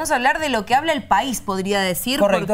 Vamos a hablar de lo que habla el país, podría decir, porque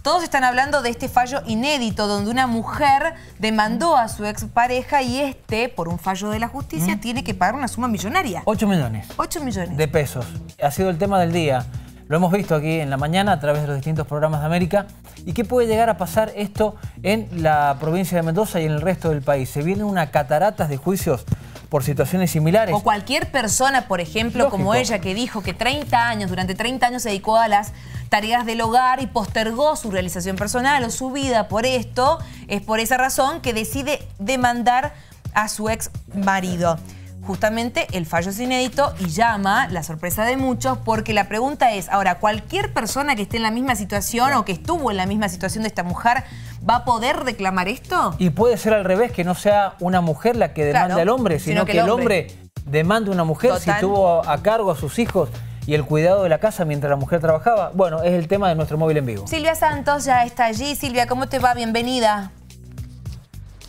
todos están hablando de este fallo inédito donde una mujer demandó a su expareja y este, por un fallo de la justicia, tiene que pagar una suma millonaria. 8 millones. 8 millones. De pesos. Ha sido el tema del día. Lo hemos visto aquí en la mañana a través de los distintos programas de América. ¿Y qué puede llegar a pasar esto en la provincia de Mendoza y en el resto del país? Se vienen una cataratas de juicios por situaciones similares. O cualquier persona, por ejemplo, como ella que dijo que 30 años, durante 30 años se dedicó a las tareas del hogar y postergó su realización personal o su vida por esto, es por esa razón que decide demandar a su ex marido. Justamente el fallo es inédito y llama la sorpresa de muchos porque la pregunta es, ahora, cualquier persona que esté en la misma situación o que estuvo en la misma situación de esta mujer ¿Va a poder reclamar esto? Y puede ser al revés, que no sea una mujer la que demanda al hombre, sino, que, el hombre, demande demanda a una mujer si tuvo a cargo a sus hijos y el cuidado de la casa mientras la mujer trabajaba. Bueno, es el tema de nuestro móvil en vivo. Silvia Santos ya está allí. Silvia, ¿cómo te va? Bienvenida.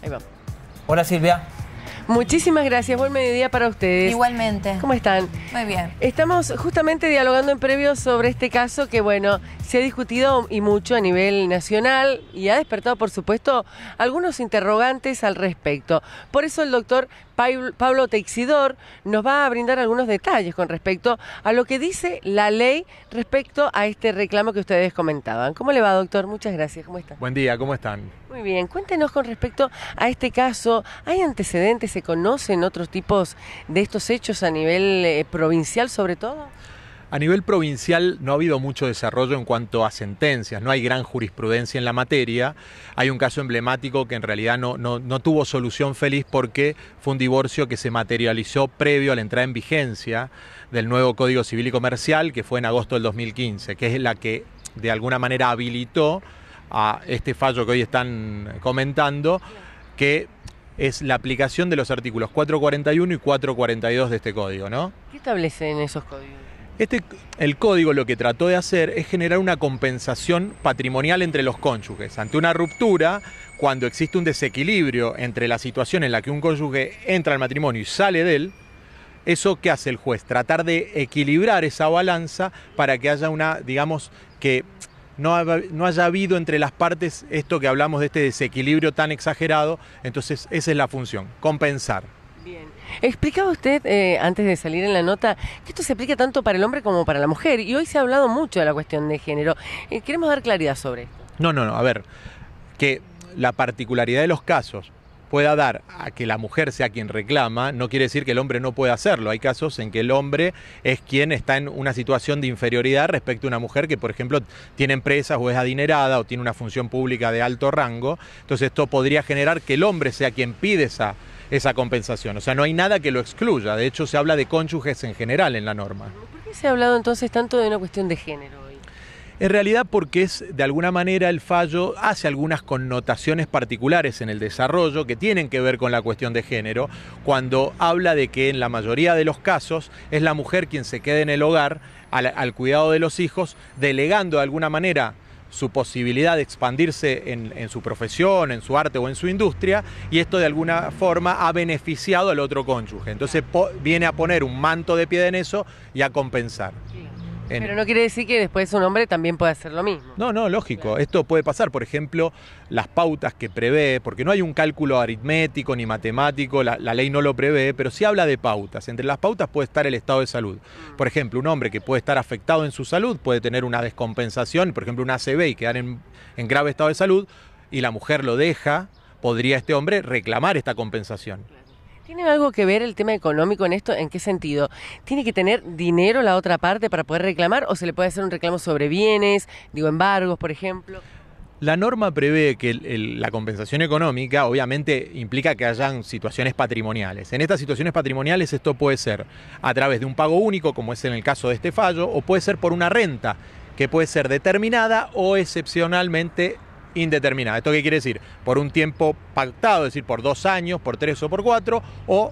Ahí va. Hola Silvia. Muchísimas gracias. Buen mediodía para ustedes. Igualmente. ¿Cómo están? Muy bien. Estamos justamente dialogando en previo sobre este caso que, bueno, se ha discutido y mucho a nivel nacional y ha despertado, por supuesto, algunos interrogantes al respecto. Por eso el doctor Pablo Teixidor nos va a brindar algunos detalles con respecto a lo que dice la ley respecto a este reclamo que ustedes comentaban. ¿Cómo le va, doctor? Muchas gracias. ¿Cómo están? Buen día, ¿cómo están? Muy bien. Cuéntenos con respecto a este caso. ¿Hay antecedentes? se conocen otros tipos de estos hechos a nivel eh, provincial sobre todo? A nivel provincial no ha habido mucho desarrollo en cuanto a sentencias, no hay gran jurisprudencia en la materia. Hay un caso emblemático que en realidad no, no, no, tuvo solución feliz porque fue un divorcio que se materializó previo a la entrada en vigencia del nuevo Código Civil y Comercial, que fue en agosto del 2015, que es la que de alguna manera habilitó a este fallo que hoy están comentando, que es la aplicación de los artículos 441 y 442 de este código, ¿no? ¿Qué establecen esos códigos? Este, el código lo que trató de hacer es generar una compensación patrimonial entre los cónyuges. Ante una ruptura, cuando existe un desequilibrio entre la situación en la que un cónyuge entra al matrimonio y sale de él, eso que hace el juez, tratar de equilibrar esa balanza para que haya una, digamos, que no, haya habido entre las partes esto que hablamos de este desequilibrio tan exagerado. Entonces esa es la función, compensar. Bien. Explicaba usted, eh, antes de salir en la nota, que esto se aplica tanto para el hombre como para la mujer. Y hoy se ha hablado mucho de la cuestión de género. Eh, queremos dar claridad sobre esto. No, no, no. A ver, que la particularidad de los casos pueda dar a que la mujer sea quien reclama, no quiere decir que el hombre no pueda hacerlo. Hay casos en que el hombre es quien está en una situación de inferioridad respecto a una mujer que, por ejemplo, tiene empresas o es adinerada o tiene una función pública de alto rango. Entonces esto podría generar que el hombre sea quien pide esa, esa compensación. O sea, no hay nada que lo excluya. De hecho, se habla de cónyuges en general en la norma. ¿Por qué se ha hablado entonces tanto de una cuestión de género? En realidad porque es, de alguna manera, el fallo hace algunas connotaciones particulares en el desarrollo que tienen que ver con la cuestión de género, cuando habla de que en la mayoría de los casos es la mujer quien se queda en el hogar al, cuidado de los hijos, delegando de alguna manera su posibilidad de expandirse en, su profesión, en su arte o en su industria, y esto de alguna forma ha beneficiado al otro cónyuge. Entonces viene a poner un manto de pie en eso y a compensar. Pero no quiere decir que después un hombre también pueda hacer lo mismo. No, no, lógico. Esto puede pasar, por ejemplo, las pautas que prevé, porque no hay un cálculo aritmético ni matemático, la, ley no lo prevé, pero sí habla de pautas. Entre las pautas puede estar el estado de salud. Mm. Por ejemplo, un hombre que puede estar afectado en su salud puede tener una descompensación, por ejemplo, una ACV y quedar en grave estado de salud, y la mujer lo deja, podría este hombre reclamar esta compensación. ¿Tiene algo que ver el tema económico en esto? ¿En qué sentido? ¿Tiene que tener dinero la otra parte para poder reclamar o se le puede hacer un reclamo sobre bienes, digo, embargos, por ejemplo? La norma prevé que la compensación económica obviamente implica que hayan situaciones patrimoniales. En estas situaciones patrimoniales esto puede ser a través de un pago único, como es en el caso de este fallo, o puede ser por una renta, que puede ser determinada o excepcionalmente indeterminada. ¿Esto qué quiere decir? Por un tiempo pactado, es decir, por dos años, por tres o por cuatro, o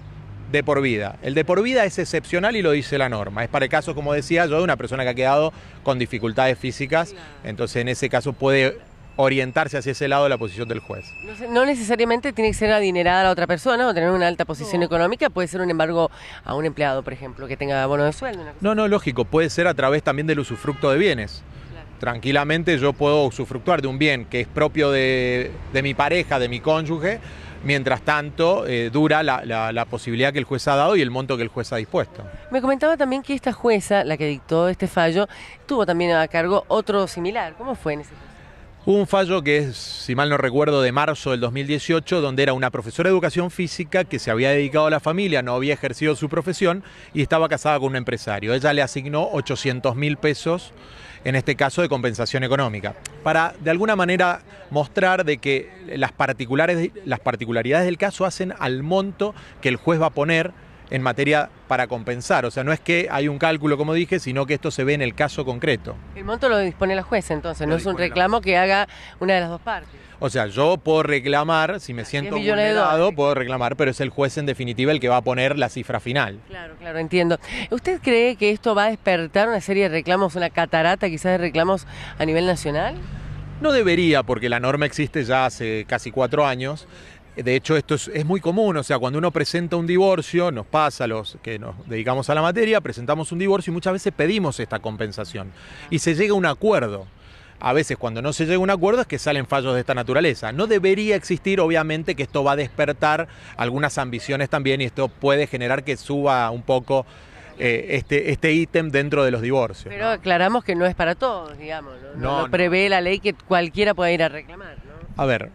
de por vida. El de por vida es excepcional y lo dice la norma. Es para el caso, como decía yo, de una persona que ha quedado con dificultades físicas. Entonces, en ese caso puede orientarse hacia ese lado de la posición del juez. No, necesariamente tiene que ser adinerada la otra persona o tener una alta posición económica, puede ser un embargo a un empleado, por ejemplo, que tenga bono de sueldo. No, no, lógico, puede ser a través también del usufructo de bienes tranquilamente yo puedo usufructuar de un bien que es propio de, mi pareja, de mi cónyuge, mientras tanto eh, dura la, la, posibilidad que el juez ha dado y el monto que el juez ha dispuesto. Me comentaba también que esta jueza, la que dictó este fallo, tuvo también a cargo otro similar. ¿Cómo fue en ese caso? Hubo un fallo que es, si mal no recuerdo, de marzo del 2018, donde era una profesora de educación física que se había dedicado a la familia, no había ejercido su profesión y estaba casada con un empresario. Ella le asignó 800 mil pesos en este caso de compensación económica, para de alguna manera mostrar de que las, particulares, las particularidades del caso hacen al monto que el juez va a poner en materia para compensar. O sea, no es que hay un cálculo, como dije, sino que esto se ve en el caso concreto. El monto lo dispone la jueza, entonces, no, es un reclamo que haga una de las dos partes. O sea, yo puedo reclamar, si me siento vulnerado, puedo reclamar, pero es el juez en definitiva el que va a poner la cifra final. Claro, claro, entiendo. ¿Usted cree que esto va a despertar una serie de reclamos, una catarata quizás de reclamos a nivel nacional? No debería, porque la norma existe ya hace casi cuatro años. De hecho, esto es, es, muy común, o sea, cuando uno presenta un divorcio, nos pasa a los que nos dedicamos a la materia, presentamos un divorcio y muchas veces pedimos esta compensación y se llega a un acuerdo. A veces cuando no se llega a un acuerdo es que salen fallos de esta naturaleza. No debería existir, obviamente, que esto va a despertar algunas ambiciones también y esto puede generar que suba un poco eh, este este ítem dentro de los divorcios. Pero aclaramos que no es para todos, digamos. No, no prevé la ley que cualquiera pueda ir a reclamar. A ver,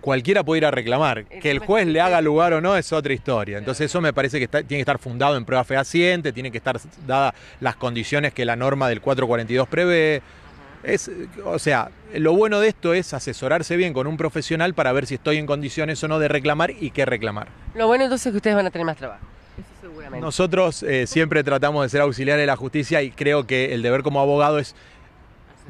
cualquiera puede ir a reclamar. Que el juez le haga lugar o no es otra historia. Entonces eso me parece que tiene que estar fundado en prueba fehaciente, tiene que estar dadas las condiciones que la norma del 442 prevé. Es, o sea, lo bueno de esto es asesorarse bien con un profesional para ver si estoy en condiciones o no de reclamar y qué reclamar. Lo bueno entonces es que ustedes van a tener más trabajo. seguramente. Nosotros eh, siempre tratamos de ser auxiliares de la justicia y creo que el deber como abogado es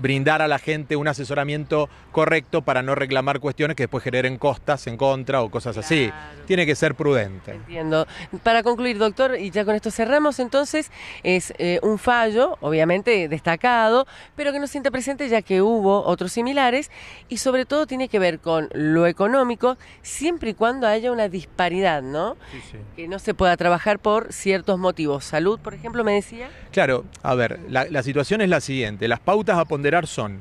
brindar a la gente un asesoramiento correcto para no reclamar cuestiones que después generen costas en contra o cosas así. Tiene que ser prudente. Entiendo. Para concluir, doctor, y ya con esto cerramos, entonces es eh, un fallo, obviamente destacado, pero que nos sienta presente ya que hubo otros similares y sobre todo tiene que ver con lo económico, siempre y cuando haya una disparidad, ¿no? Que no se pueda trabajar por ciertos motivos. Salud, por ejemplo, me decía. Claro, a ver, la, la situación es la siguiente. Las pautas a poner son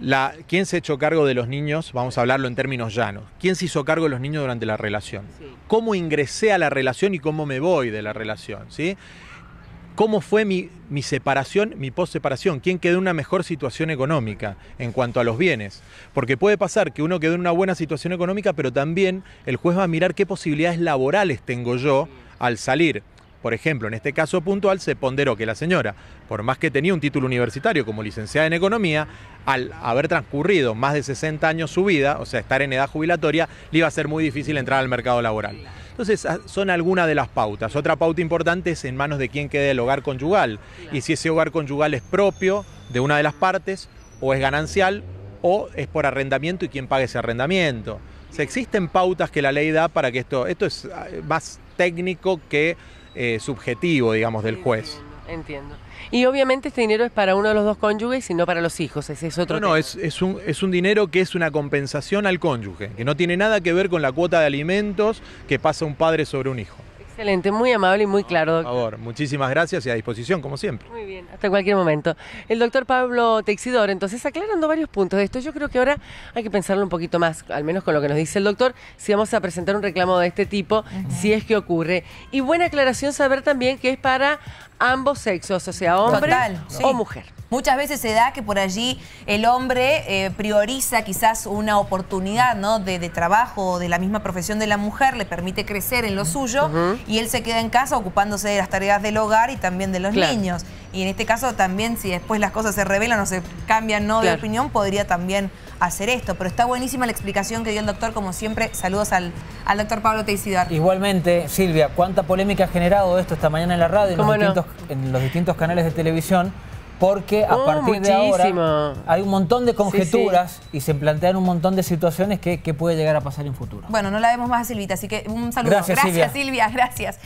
la, quién se echó cargo de los niños, vamos a hablarlo en términos llanos, quién se hizo cargo de los niños durante la relación, cómo ingresé a la relación y cómo me voy de la relación, ¿sí? ¿Cómo fue mi, mi separación, mi post-separación? ¿Quién quedó en una mejor situación económica en cuanto a los bienes? Porque puede pasar que uno quede en una buena situación económica, pero también el juez va a mirar qué posibilidades laborales tengo yo al salir. Por ejemplo, en este caso puntual se ponderó que la señora, por más que tenía un título universitario como licenciada en economía, al haber transcurrido más de 60 años su vida, o sea, estar en edad jubilatoria, le iba a ser muy difícil entrar al mercado laboral. Entonces, ah, son algunas de las pautas. Otra pauta importante es en manos de quién quede el hogar conyugal y si ese hogar conyugal es propio de una de las partes o es ganancial o es por arrendamiento y quién paga ese arrendamiento. O existen pautas que la ley da para que esto, esto es ah, más técnico que eh, subjetivo, digamos, del juez. Entiendo. Y obviamente este dinero es para uno de los dos cónyuges y no para los hijos, ese es otro. No, no es, es, un, es un dinero que es una compensación al cónyuge, que no tiene nada que ver con la cuota de alimentos que pasa un padre sobre un hijo. Excelente, muy amable y muy claro. Doctor. Por favor, muchísimas gracias y a disposición, como siempre. Muy bien, hasta cualquier momento. El doctor Pablo Texidor, entonces, aclarando varios puntos de esto, yo creo que ahora hay que pensarlo un poquito más, al menos con lo que nos dice el doctor, si vamos a presentar un reclamo de este tipo, si es que ocurre. Y buena aclaración saber también que es para ambos sexos, o sea, hombre o mujer. Muchas veces se da que por allí el hombre eh, prioriza quizás una oportunidad ¿no? de, trabajo o de la misma profesión de la mujer, le permite crecer en lo suyo y él se queda en casa ocupándose de las tareas del hogar y también de los niños. Y en este caso también, si después las cosas se revelan o se cambian no de opinión, podría también hacer esto. Pero está buenísima la explicación que dio el doctor, como siempre. Saludos al, doctor Pablo Teisidar. Igualmente, Silvia, cuánta polémica ha generado esto esta mañana en la radio, en los, en los distintos canales de televisión porque a oh, partir de ahora hay un montón de conjeturas y se plantean un montón de situaciones que, puede llegar a pasar en futuro. Bueno, no la vemos más a Silvita, así que un saludo. Gracias, Silvia, gracias.